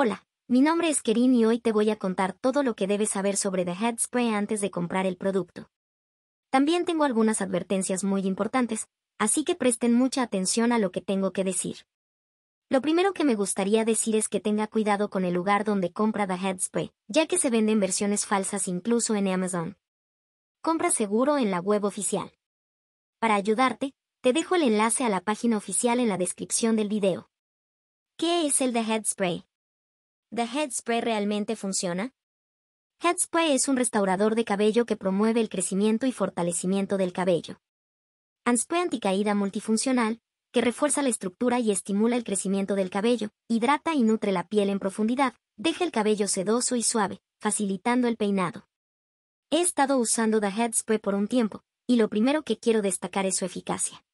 Hola, mi nombre es Kerin y hoy te voy a contar todo lo que debes saber sobre The Head Spray antes de comprar el producto. También tengo algunas advertencias muy importantes, así que presten mucha atención a lo que tengo que decir. Lo primero que me gustaría decir es que tenga cuidado con el lugar donde compra The Head Spray, ya que se venden versiones falsas incluso en Amazon. Compra seguro en la web oficial. Para ayudarte, te dejo el enlace a la página oficial en la descripción del video. ¿Qué es el The Head Spray? ¿The Head Spray realmente funciona? Head Spray es un restaurador de cabello que promueve el crecimiento y fortalecimiento del cabello. Anspray anticaída multifuncional, que refuerza la estructura y estimula el crecimiento del cabello, hidrata y nutre la piel en profundidad, deja el cabello sedoso y suave, facilitando el peinado. He estado usando The Head Spray por un tiempo, y lo primero que quiero destacar es su eficacia.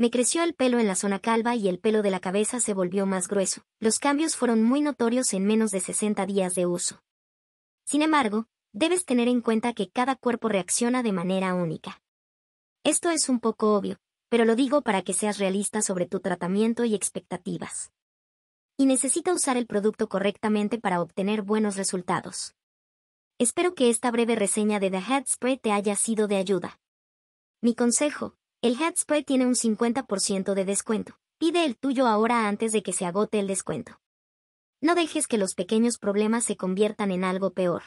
Me creció el pelo en la zona calva y el pelo de la cabeza se volvió más grueso. Los cambios fueron muy notorios en menos de 60 días de uso. Sin embargo, debes tener en cuenta que cada cuerpo reacciona de manera única. Esto es un poco obvio, pero lo digo para que seas realista sobre tu tratamiento y expectativas. Y necesita usar el producto correctamente para obtener buenos resultados. Espero que esta breve reseña de The Head Spray te haya sido de ayuda. Mi consejo, el Headspray tiene un 50% de descuento. Pide el tuyo ahora antes de que se agote el descuento. No dejes que los pequeños problemas se conviertan en algo peor.